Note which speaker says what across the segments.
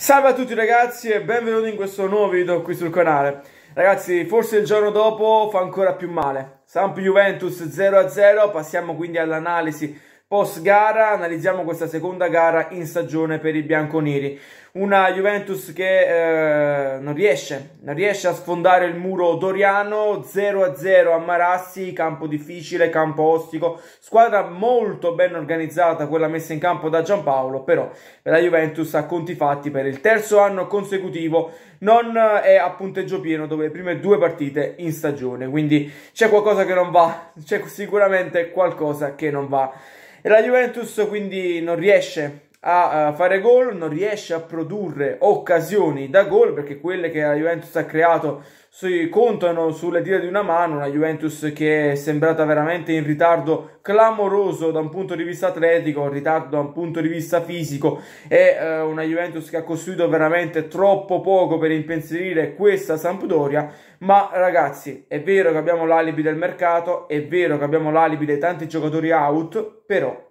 Speaker 1: Salve a tutti ragazzi e benvenuti in questo nuovo video qui sul canale Ragazzi forse il giorno dopo fa ancora più male Samp-Juventus 0-0 passiamo quindi all'analisi post gara Analizziamo questa seconda gara in stagione per i bianconiri una Juventus che eh, non, riesce, non riesce a sfondare il muro doriano, 0-0 a Marassi, campo difficile, campo ostico, squadra molto ben organizzata quella messa in campo da Giampaolo, però la Juventus a conti fatti per il terzo anno consecutivo non è a punteggio pieno dopo le prime due partite in stagione, quindi c'è qualcosa che non va, c'è sicuramente qualcosa che non va. E la Juventus quindi non riesce a fare gol, non riesce a produrre occasioni da gol perché quelle che la Juventus ha creato si contano sulle dita di una mano, una Juventus che è sembrata veramente in ritardo clamoroso da un punto di vista atletico, in ritardo da un punto di vista fisico, è eh, una Juventus che ha costruito veramente troppo poco per impensierire questa Sampdoria, ma ragazzi è vero che abbiamo l'alibi del mercato, è vero che abbiamo l'alibi dei tanti giocatori out, però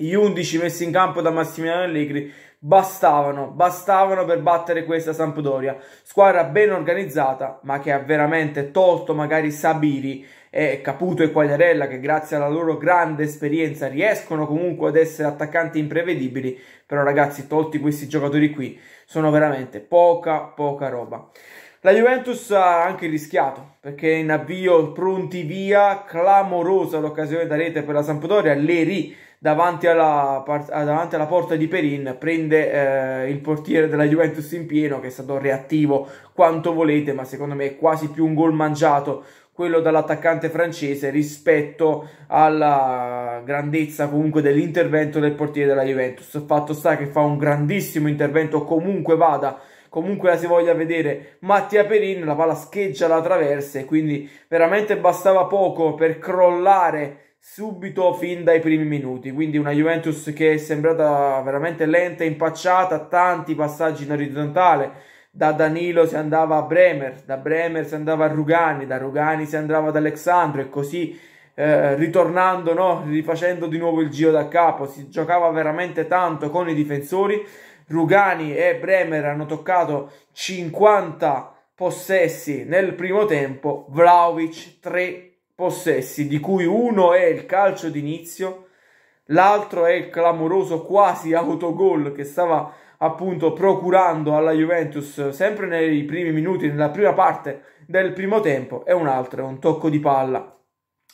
Speaker 1: gli 11 messi in campo da Massimiliano Allegri bastavano, bastavano per battere questa Sampdoria, squadra ben organizzata ma che ha veramente tolto magari Sabiri e Caputo e Quagliarella che grazie alla loro grande esperienza riescono comunque ad essere attaccanti imprevedibili, però ragazzi tolti questi giocatori qui sono veramente poca poca roba. La Juventus ha anche rischiato perché in avvio pronti via, clamorosa l'occasione da rete per la Sampdoria, le ri davanti alla, eh, davanti alla, porta di Perin prende eh, il portiere della Juventus in pieno che è stato reattivo quanto volete ma secondo me è quasi più un gol mangiato quello dall'attaccante francese rispetto alla grandezza comunque dell'intervento del portiere della Juventus fatto sta che fa un grandissimo intervento comunque vada comunque la si voglia vedere Mattia Perin la palla scheggia la traversa e quindi veramente bastava poco per crollare subito fin dai primi minuti. Quindi una Juventus che è sembrata veramente lenta e impacciata, tanti passaggi in orizzontale. Da Danilo si andava a Bremer, da Bremer si andava a Rugani, da Rugani si andava ad Alexandro e così eh, ritornando, no? rifacendo di nuovo il giro da capo. Si giocava veramente tanto con i difensori. Rugani e Bremer hanno toccato 50 possessi nel primo tempo, Vlaovic 3 possessi, di cui uno è il calcio d'inizio, l'altro è il clamoroso quasi autogol che stava appunto procurando alla Juventus sempre nei primi minuti, nella prima parte del primo tempo, e un altro è un tocco di palla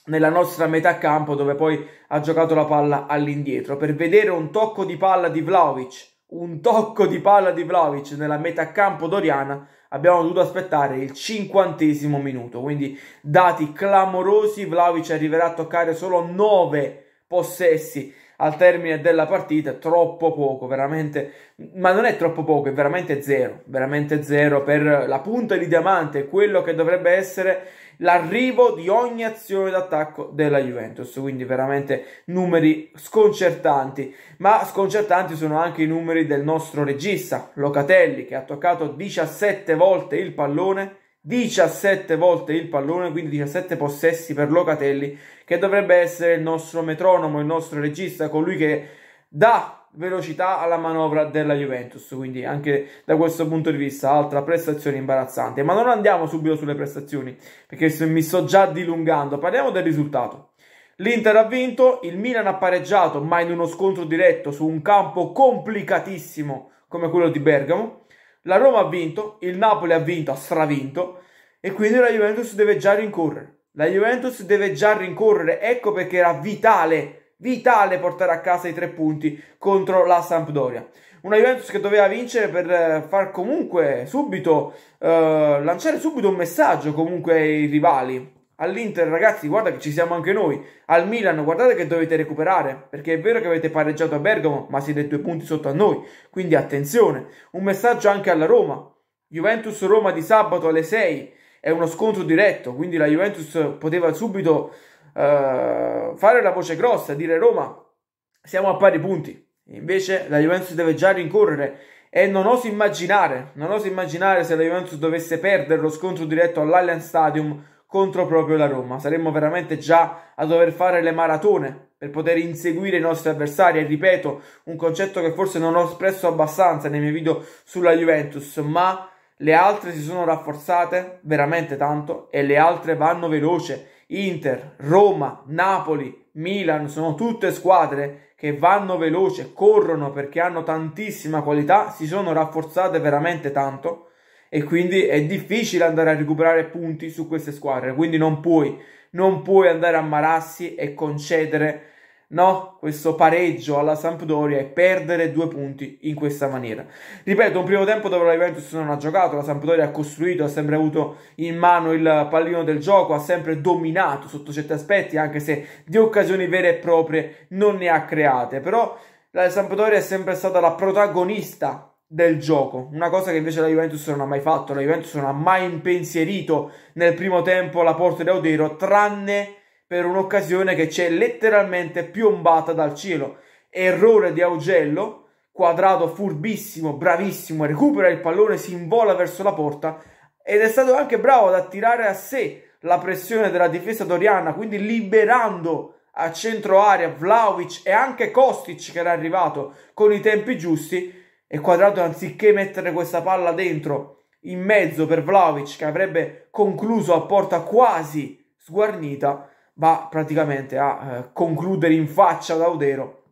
Speaker 1: nella nostra metà campo dove poi ha giocato la palla all'indietro. Per vedere un tocco di palla di Vlaovic, un tocco di palla di Vlaovic nella metà campo doriana, abbiamo dovuto aspettare il cinquantesimo minuto, quindi dati clamorosi, Vlaovic arriverà a toccare solo 9 possessi al termine della partita, troppo poco, veramente, ma non è troppo poco, è veramente zero, veramente zero per la punta di diamante, quello che dovrebbe essere l'arrivo di ogni azione d'attacco della Juventus, quindi veramente numeri sconcertanti, ma sconcertanti sono anche i numeri del nostro regista Locatelli che ha toccato 17 volte il pallone 17 volte il pallone, quindi 17 possessi per Locatelli, che dovrebbe essere il nostro metronomo, il nostro regista, colui che dà velocità alla manovra della Juventus, quindi anche da questo punto di vista altra prestazione imbarazzante. Ma non andiamo subito sulle prestazioni, perché mi sto già dilungando, parliamo del risultato. L'Inter ha vinto, il Milan ha pareggiato, ma in uno scontro diretto su un campo complicatissimo come quello di Bergamo. La Roma ha vinto, il Napoli ha vinto, ha stravinto, e quindi la Juventus deve già rincorrere. La Juventus deve già rincorrere, ecco perché era vitale vitale portare a casa i tre punti contro la Sampdoria. Una Juventus che doveva vincere per eh, far comunque subito, eh, lanciare subito un messaggio comunque ai rivali. All'Inter ragazzi guarda che ci siamo anche noi, al Milan guardate che dovete recuperare, perché è vero che avete pareggiato a Bergamo ma siete due punti sotto a noi, quindi attenzione, un messaggio anche alla Roma, Juventus-Roma di sabato alle 6 è uno scontro diretto, quindi la Juventus poteva subito eh, fare la voce grossa, dire Roma, siamo a pari punti. Invece la Juventus deve già rincorrere e non oso immaginare, non oso immaginare se la Juventus dovesse perdere lo scontro diretto all'Allianz Stadium contro proprio la Roma. Saremmo veramente già a dover fare le maratone per poter inseguire i nostri avversari. E ripeto, un concetto che forse non ho espresso abbastanza nei miei video sulla Juventus, ma le altre si sono rafforzate veramente tanto e le altre vanno veloce Inter, Roma, Napoli, Milan sono tutte squadre che vanno veloce, corrono perché hanno tantissima qualità, si sono rafforzate veramente tanto e quindi è difficile andare a recuperare punti su queste squadre, quindi non puoi, non puoi andare a marassi e concedere no, questo pareggio alla Sampdoria e perdere due punti in questa maniera. Ripeto, un primo tempo dove la Juventus non ha giocato, la Sampdoria ha costruito, ha sempre avuto in mano il pallino del gioco, ha sempre dominato sotto certi aspetti, anche se di occasioni vere e proprie non ne ha create, però la Sampdoria è sempre stata la protagonista del gioco, una cosa che invece la Juventus non ha mai fatto, la Juventus non ha mai impensierito nel primo tempo la porta di Audero, tranne per un'occasione che c'è letteralmente piombata dal cielo. Errore di Augello, quadrato furbissimo, bravissimo, recupera il pallone, si invola verso la porta ed è stato anche bravo ad attirare a sé la pressione della difesa doriana, quindi liberando a centro aria Vlaovic e anche Kostic che era arrivato con i tempi giusti e Quadrato anziché mettere questa palla dentro in mezzo per Vlaovic che avrebbe concluso a porta quasi sguarnita va praticamente a eh, concludere in faccia ad Audero,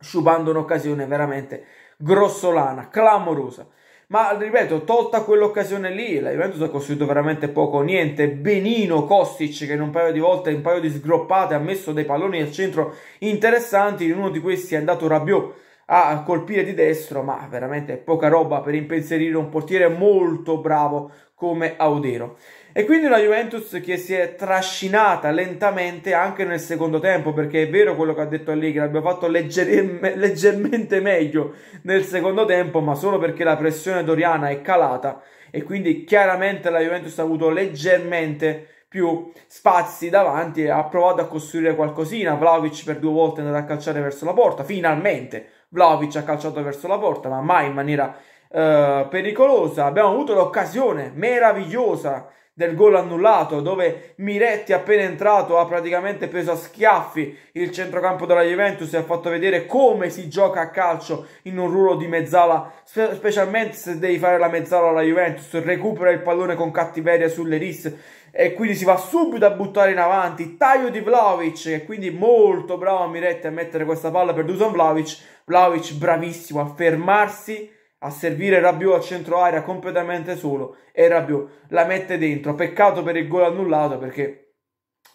Speaker 1: sciupando un'occasione veramente grossolana, clamorosa. Ma ripeto, tolta quell'occasione lì, la Juventus ha costruito veramente poco, niente. Benino Kostic che in un paio di volte, in un paio di sgroppate, ha messo dei palloni al centro interessanti. In uno di questi è andato Rabiot a colpire di destro, ma veramente poca roba per impensierire un portiere molto bravo come Audero. E quindi una Juventus che si è trascinata lentamente anche nel secondo tempo, perché è vero quello che ha detto Allegri, l'abbiamo fatto legger- leggermente meglio nel secondo tempo, ma solo perché la pressione doriana è calata e quindi chiaramente la Juventus ha avuto leggermente più spazi davanti e ha provato a costruire qualcosina. Vlaovic per due volte è andato a calciare verso la porta, finalmente Vlaovic ha calciato verso la porta, ma mai in maniera eh, pericolosa. Abbiamo avuto l'occasione meravigliosa del gol annullato dove Miretti appena entrato ha praticamente preso a schiaffi il centrocampo della Juventus e ha fatto vedere come si gioca a calcio in un ruolo di mezzala spe specialmente se devi fare la mezzala alla Juventus recupera il pallone con cattiveria sulle risse e quindi si va subito a buttare in avanti taglio di Vlaovic e quindi molto bravo Miretti a mettere questa palla per Dusan Vlaovic Vlaovic bravissimo a fermarsi a servire Rabiot a centro aria completamente solo e Rabiot la mette dentro. Peccato per il gol annullato perché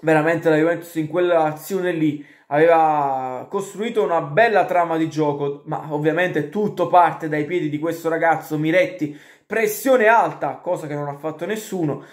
Speaker 1: veramente la Juventus in quell'azione lì aveva costruito una bella trama di gioco, ma ovviamente tutto parte dai piedi di questo ragazzo Miretti, pressione alta, cosa che non ha fatto nessuno.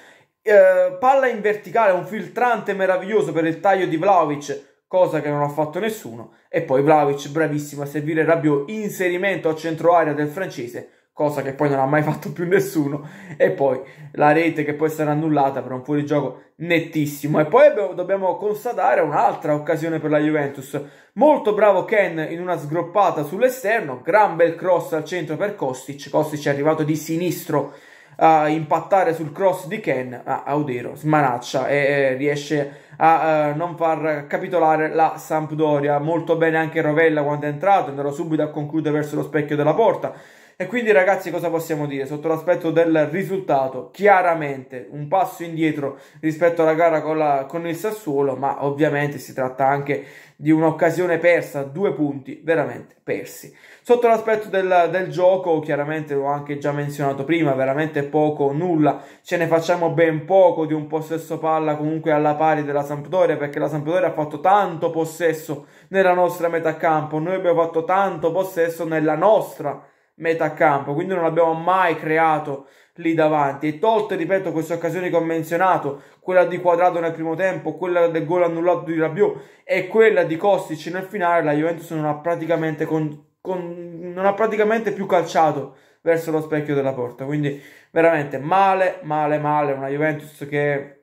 Speaker 1: Eh, palla in verticale, un filtrante meraviglioso per il taglio di Vlaovic cosa che non ha fatto nessuno. E poi Vlaovic, bravissimo a servire Rabiot, inserimento a centro area del francese, cosa che poi non ha mai fatto più nessuno. E poi la rete che può essere annullata per un fuorigioco nettissimo. E poi dobbiamo constatare un'altra occasione per la Juventus. Molto bravo Ken in una sgroppata sull'esterno, gran bel cross al centro per Kostic. Kostic è arrivato di sinistro a impattare sul cross di Ken, ah, Audero smanaccia e riesce a uh, non far capitolare la Sampdoria. Molto bene anche Rovella quando è entrato, andrò subito a concludere verso lo specchio della porta. E quindi ragazzi cosa possiamo dire? Sotto l'aspetto del risultato, chiaramente un passo indietro rispetto alla gara con, la, con il Sassuolo, ma ovviamente si tratta anche di un'occasione persa, due punti veramente persi. Sotto l'aspetto del, del, gioco, chiaramente l'ho anche già menzionato prima, veramente poco, nulla, ce ne facciamo ben poco di un possesso palla comunque alla pari della Sampdoria, perché la Sampdoria ha fatto tanto possesso nella nostra metà campo, noi abbiamo fatto tanto possesso nella nostra metà campo, quindi non abbiamo mai creato lì davanti. E tolte, ripeto, queste occasioni che ho menzionato, quella di Quadrado nel primo tempo, quella del gol annullato di Rabiot e quella di Kostic nel finale, la Juventus non ha praticamente, con, con, non ha praticamente più calciato verso lo specchio della porta. Quindi veramente male, male, male. Una Juventus che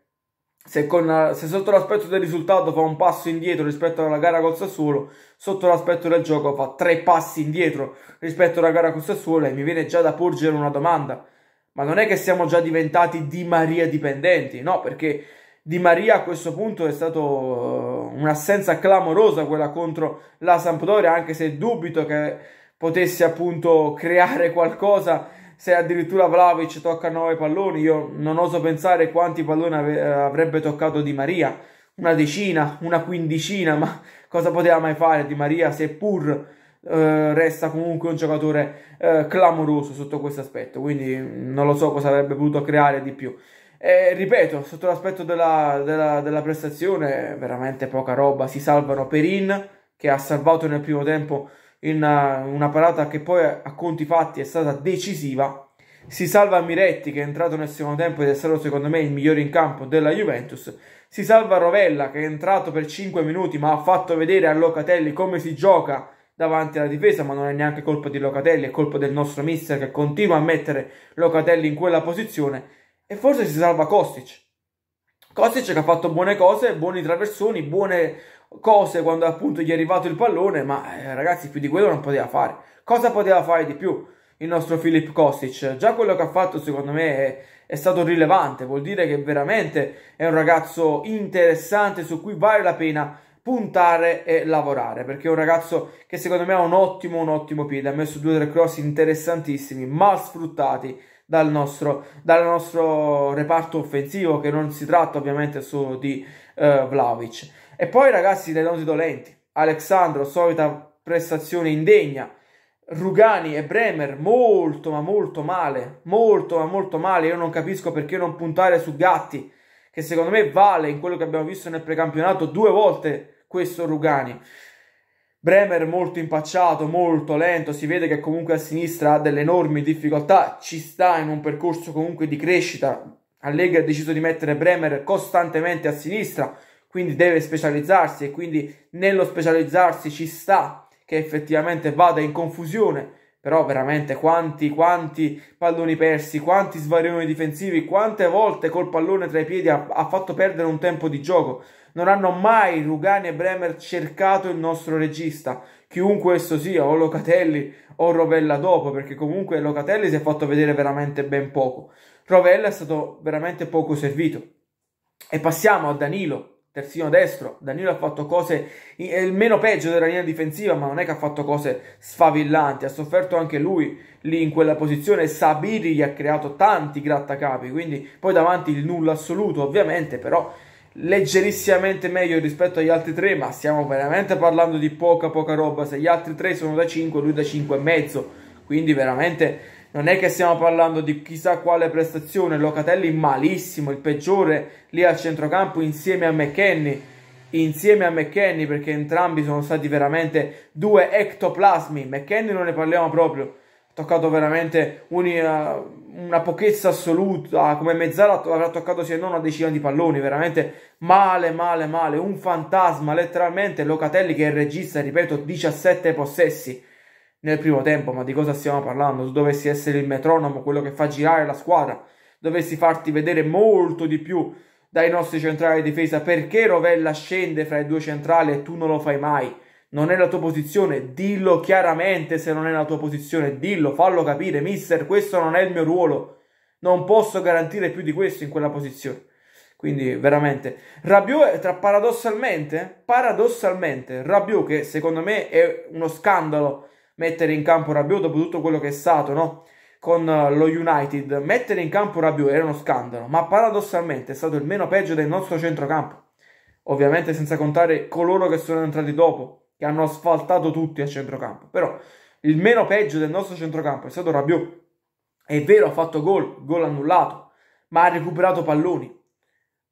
Speaker 1: se, con, se sotto l'aspetto del risultato fa un passo indietro rispetto alla gara col Sassuolo, sotto l'aspetto del gioco fa tre passi indietro rispetto alla gara col Sassuolo e mi viene già da porgere una domanda. Ma non è che siamo già diventati Di Maria dipendenti, no? Perché di Maria a questo punto è stata uh, un'assenza clamorosa quella contro la Sampdoria, anche se dubito che potesse appunto creare qualcosa se addirittura Vlaovic tocca 9 palloni, io non oso pensare quanti palloni avrebbe toccato Di Maria, una decina, una quindicina, ma cosa poteva mai fare Di Maria seppur eh, resta comunque un giocatore eh, clamoroso sotto questo aspetto, quindi non lo so cosa avrebbe potuto creare di più. E, ripeto, sotto l'aspetto della, della, della prestazione, veramente poca roba, si salvano Perin che ha salvato nel primo tempo una, eh, una parata che poi a conti fatti è stata decisiva. Si salva Miretti che è entrato nel secondo tempo ed è stato secondo me il migliore in campo della Juventus. Si salva Rovella che è entrato per 5 minuti ma ha fatto vedere a Locatelli come si gioca davanti alla difesa, ma non è neanche colpa di Locatelli, è colpa del nostro mister che continua a mettere Locatelli in quella posizione e forse si salva Kostic. Kostic che ha fatto buone cose, buoni traversoni, buone cose quando appunto gli è arrivato il pallone, ma eh, ragazzi più di quello non poteva fare. Cosa poteva fare di più il nostro Filip Kostic? Già quello che ha fatto secondo me è, è, stato rilevante, vuol dire che veramente è un ragazzo interessante su cui vale la pena puntare e lavorare, perché è un ragazzo che secondo me ha un ottimo, un ottimo piede, ha messo due o tre cross interessantissimi, mal sfruttati dal nostro, dal nostro reparto offensivo, che non si tratta ovviamente solo di eh, Vlaovic. E poi ragazzi le noti dolenti, Alexandro, solita prestazione indegna, Rugani e Bremer molto ma molto male, molto ma molto male, io non capisco perché non puntare su Gatti, che secondo me vale in quello che abbiamo visto nel precampionato due volte questo Rugani. Bremer molto impacciato, molto lento, si vede che comunque a sinistra ha delle enormi difficoltà, ci sta in un percorso comunque di crescita. Allegri ha deciso di mettere Bremer costantemente a sinistra, quindi deve specializzarsi e quindi nello specializzarsi ci sta che effettivamente vada in confusione, però veramente quanti, quanti palloni persi, quanti svarioni difensivi, quante volte col pallone tra i piedi ha, ha fatto perdere un tempo di gioco. Non hanno mai Rugani e Bremer cercato il nostro regista, chiunque esso sia, o Locatelli o Rovella dopo, perché comunque Locatelli si è fatto vedere veramente ben poco. Rovella è stato veramente poco servito. E passiamo a Danilo, terzino destro. Danilo ha fatto cose è il meno peggio della linea difensiva, ma non è che ha fatto cose sfavillanti. Ha sofferto anche lui lì in quella posizione. Sabiri gli ha creato tanti grattacapi, quindi poi davanti il nulla assoluto, ovviamente, però leggerissimamente meglio rispetto agli altri tre, ma stiamo veramente parlando di poca poca roba. Se gli altri tre sono da 5, lui da 5 e mezzo, quindi veramente non è che stiamo parlando di chissà quale prestazione, Locatelli malissimo, il peggiore lì al centrocampo insieme a McKenny, insieme a McKenny perché entrambi sono stati veramente due ectoplasmi, McKenny non ne parliamo proprio, ha toccato veramente una, eh, una pochezza assoluta, come mezzala avrà toccato se non una decina di palloni, veramente male, male, male, un fantasma letteralmente, Locatelli che è il regista, ripeto, 17 possessi nel primo tempo, ma di cosa stiamo parlando? Tu dovessi essere il metronomo, quello che fa girare la squadra, dovessi farti vedere molto di più dai nostri centrali di difesa, perché Rovella scende fra i due centrali e tu non lo fai mai? Non è la tua posizione, dillo chiaramente se non è la tua posizione, dillo, fallo capire, mister, questo non è il mio ruolo, non posso garantire più di questo in quella posizione. Quindi veramente Rabiot tra paradossalmente, paradossalmente Rabiot che secondo me è uno scandalo mettere in campo Rabiot dopo tutto quello che è stato, no? Con eh, lo United, mettere in campo Rabiot era uno scandalo, ma paradossalmente è stato il meno peggio del nostro centrocampo. Ovviamente senza contare coloro che sono entrati dopo, che hanno asfaltato tutti a centrocampo. Però il meno peggio del nostro centrocampo è stato Rabiot. È vero, ha fatto gol, gol annullato, ma ha recuperato palloni.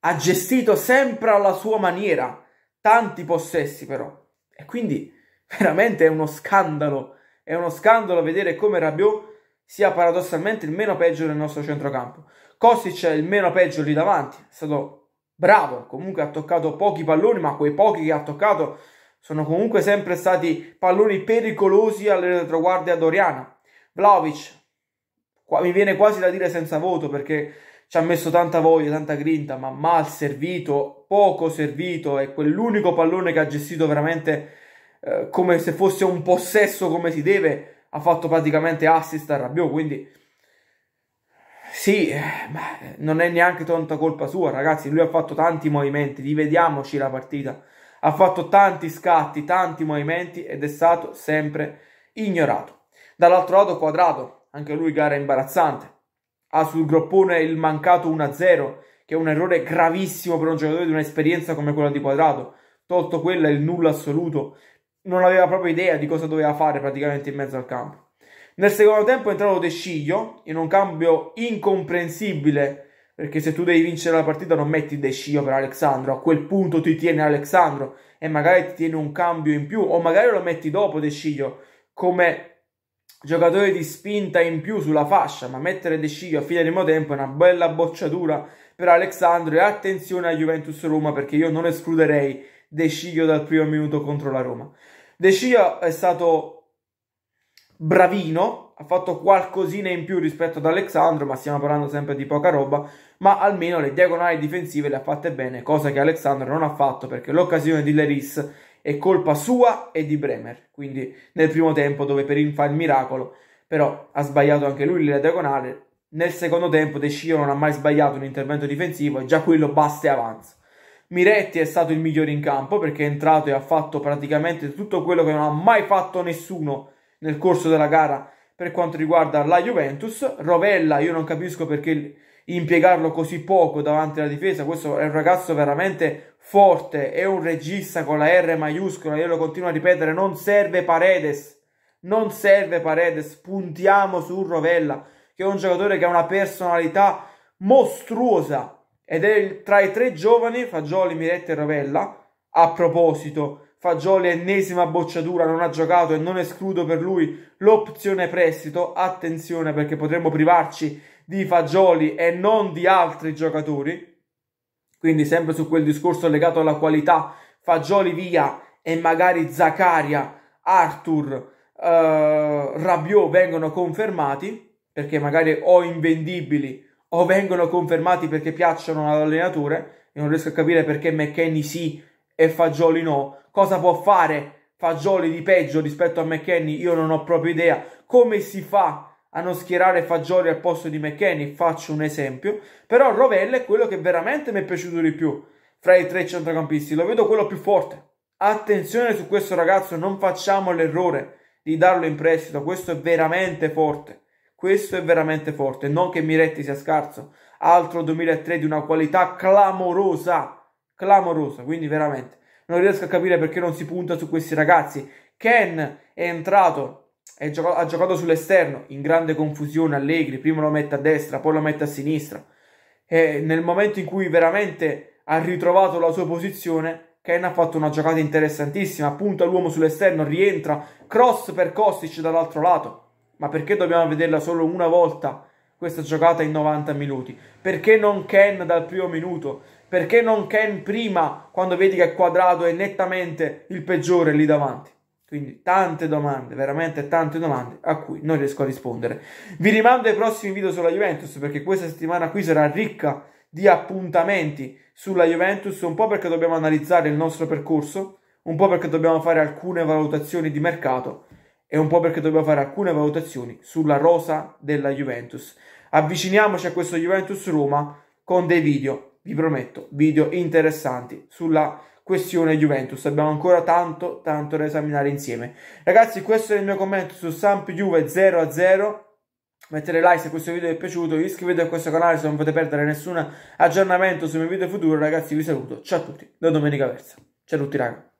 Speaker 1: Ha gestito sempre alla sua maniera tanti possessi però. E quindi veramente è uno scandalo. È uno scandalo vedere come Rabiot sia paradossalmente il meno peggio del nostro centrocampo. Kostic è il meno peggio lì davanti, è stato bravo, comunque ha toccato pochi palloni, ma quei pochi che ha toccato sono comunque sempre stati palloni pericolosi alle retroguardie doriana. Vlaovic, qua, mi viene quasi da dire senza voto perché ci ha messo tanta voglia, tanta grinta, ma mal servito, poco servito, è quell'unico pallone che ha gestito veramente eh, come se fosse un possesso come si deve, ha fatto praticamente assist a Rabiot, quindi sì, beh, eh, non è neanche tanta colpa sua, ragazzi, lui ha fatto tanti movimenti, rivediamoci la partita, ha fatto tanti scatti, tanti movimenti ed è stato sempre ignorato. Dall'altro lato quadrato, anche lui gara imbarazzante, ha sul groppone il mancato 1-0, che è un errore gravissimo per un giocatore di un'esperienza come quella di Quadrato. Tolto quella, il nulla assoluto non aveva proprio idea di cosa doveva fare praticamente in mezzo al campo. Nel secondo tempo è entrato Desciglio in un cambio incomprensibile perché se tu devi vincere la partita non metti Desciglio per Alexandro, a quel punto ti tiene Alexandro e magari ti tiene un cambio in più o magari lo metti dopo Desciglio come giocatore di spinta in più sulla fascia, ma mettere Desciglio a fine primo tempo è una bella bocciatura per Alexandro e attenzione a Juventus Roma perché io non escluderei Desciglio dal primo minuto contro la Roma. De Scia è stato bravino, ha fatto qualcosina in più rispetto ad Alexandro, ma stiamo parlando sempre di poca roba, ma almeno le diagonali difensive le ha fatte bene, cosa che Alexandro non ha fatto perché l'occasione di Leris è colpa sua e di Bremer, quindi nel primo tempo dove Perin fa il miracolo, però ha sbagliato anche lui la diagonale, nel secondo tempo De Scio non ha mai sbagliato un intervento difensivo e già quello basta e avanza. Miretti è stato il migliore in campo perché è entrato e ha fatto praticamente tutto quello che non ha mai fatto nessuno nel corso della gara per quanto riguarda la Juventus. Rovella, io non capisco perché impiegarlo così poco davanti alla difesa, questo è un ragazzo veramente forte, è un regista con la R maiuscola, io lo continuo a ripetere, non serve Paredes, non serve Paredes, puntiamo su Rovella, che è un giocatore che ha una personalità mostruosa, ed è il, tra i tre giovani, Fagioli, Miretti e Rovella. A proposito, Fagioli ennesima bocciatura, non ha giocato e non escludo per lui l'opzione prestito. Attenzione perché potremmo privarci di Fagioli e non di altri giocatori. Quindi sempre su quel discorso legato alla qualità, Fagioli via e magari Zaccaria, Arthur, eh, Rabiot vengono confermati perché magari o invendibili o vengono confermati perché piacciono all'allenatore, e non riesco a capire perché McKenny sì e Fagioli no, cosa può fare Fagioli di peggio rispetto a McKenny, io non ho proprio idea, come si fa a non schierare Fagioli al posto di McKenny, faccio un esempio, però Rovella è quello che veramente mi è piaciuto di più fra i tre centrocampisti, lo vedo quello più forte. Attenzione su questo ragazzo, non facciamo l'errore di darlo in prestito, questo è veramente forte. Questo è veramente forte. Non che Miretti sia scarso. Altro 2003 di una qualità clamorosa. Clamorosa, quindi veramente. Non riesco a capire perché non si punta su questi ragazzi. Ken è entrato Giocato, ha giocato sull'esterno in grande confusione Allegri, prima lo mette a destra, poi lo mette a sinistra. E nel momento in cui veramente ha ritrovato la sua posizione, Ken ha fatto una giocata interessantissima, punta l'uomo sull'esterno, rientra, cross per Kostic dall'altro lato. Ma perché dobbiamo vederla solo una volta questa giocata in 90 minuti? Perché non Ken dal primo minuto? Perché non Ken prima quando vedi che è quadrato è nettamente il peggiore lì davanti? Quindi tante domande, veramente tante domande a cui non riesco a rispondere. Vi rimando ai prossimi video sulla Juventus perché questa settimana qui sarà ricca di appuntamenti sulla Juventus, un po' perché dobbiamo analizzare il nostro percorso, un po' perché dobbiamo fare alcune valutazioni di mercato e un po' perché dobbiamo fare alcune valutazioni sulla rosa della Juventus. Avviciniamoci a questo Juventus Roma con dei video, vi prometto, video interessanti sulla questione Juventus. Abbiamo ancora tanto, tanto da esaminare insieme. Ragazzi, questo è il mio commento su Samp Juve 0-0. Mettete like se questo video vi è piaciuto, iscrivetevi a questo canale se non volete perdere nessun aggiornamento sui miei video futuri. Ragazzi, vi saluto. Ciao a tutti, da Domenica Versa. Ciao a tutti, ragazzi.